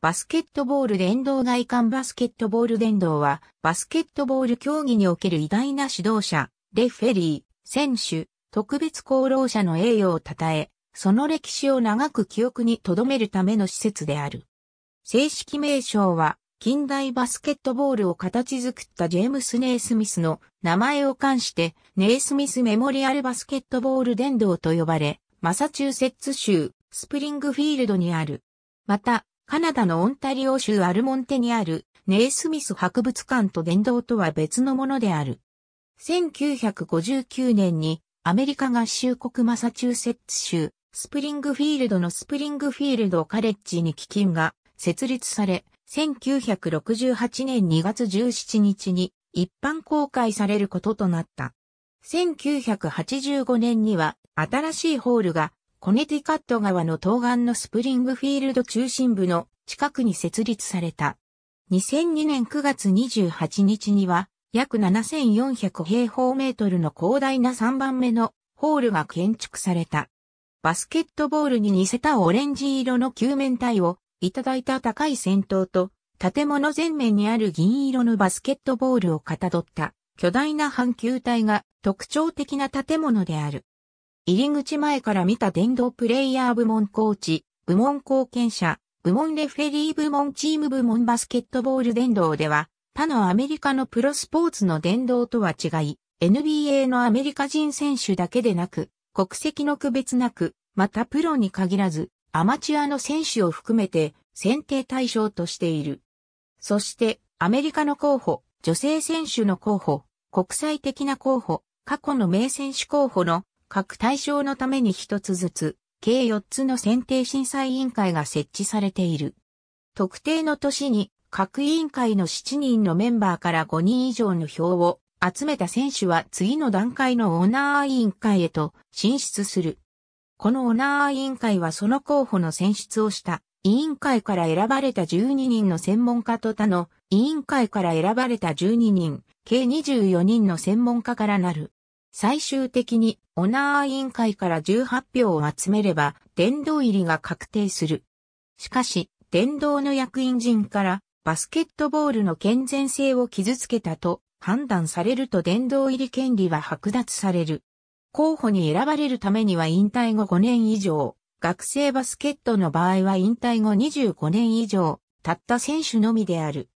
バスケットボール殿堂外観バスケットボール殿堂は、バスケットボール競技における偉大な指導者、レフェリー、選手、特別功労者の栄誉を称え、その歴史を長く記憶に留めるための施設である。正式名称は、近代バスケットボールを形作ったジェームス・ネイスミスの名前を冠して、ネイスミスメモリアルバスケットボール殿堂と呼ばれ、マサチューセッツ州、スプリングフィールドにある。また、カナダのオンタリオ州アルモンテにあるネイスミス博物館と殿堂とは別のものである。1959年にアメリカ合衆国マサチューセッツ州スプリングフィールドのスプリングフィールドカレッジに基金が設立され、1968年2月17日に一般公開されることとなった。1985年には新しいホールがコネティカット川の東岸のスプリングフィールド中心部の近くに設立された。2002年9月28日には、約7400平方メートルの広大な3番目のホールが建築された。バスケットボールに似せたオレンジ色の球面体をいただいた高い先頭と、建物前面にある銀色のバスケットボールをかたどった巨大な半球体が特徴的な建物である。入り口前から見た電動プレイヤー部門コーチ、部門貢献者、部門レフェリー部門チーム部門バスケットボール電動では、他のアメリカのプロスポーツの電動とは違い、NBA のアメリカ人選手だけでなく、国籍の区別なく、またプロに限らず、アマチュアの選手を含めて選定対象としている。そして、アメリカの候補、女性選手の候補、国際的な候補、過去の名選手候補の各対象のために一つずつ、計4つの選定審査委員会が設置されている。特定の年に各委員会の7人のメンバーから5人以上の票を集めた選手は次の段階のオーナー委員会へと進出する。このオーナー委員会はその候補の選出をした委員会から選ばれた12人の専門家と他の委員会から選ばれた12人、計24人の専門家からなる。最終的にオナー委員会から18票を集めれば殿堂入りが確定する。しかし、殿堂の役員陣からバスケットボールの健全性を傷つけたと判断されると殿堂入り権利は剥奪される。候補に選ばれるためには引退後5年以上、学生バスケットの場合は引退後25年以上、たった選手のみである。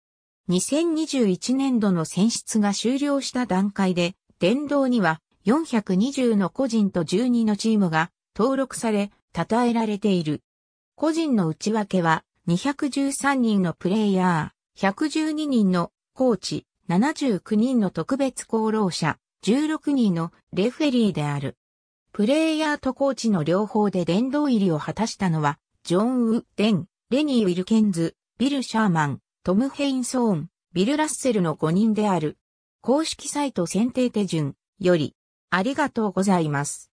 2021年度の選出が終了した段階で、殿堂には420の個人と12のチームが登録され、称えられている。個人の内訳は、213人のプレイヤー、112人のコーチ、79人の特別功労者、16人のレフェリーである。プレイヤーとコーチの両方で殿堂入りを果たしたのは、ジョン・ウデン、レニー・ウィルケンズ、ビル・シャーマン、トム・ヘインソーン、ビル・ラッセルの5人である。公式サイト選定手順より、ありがとうございます。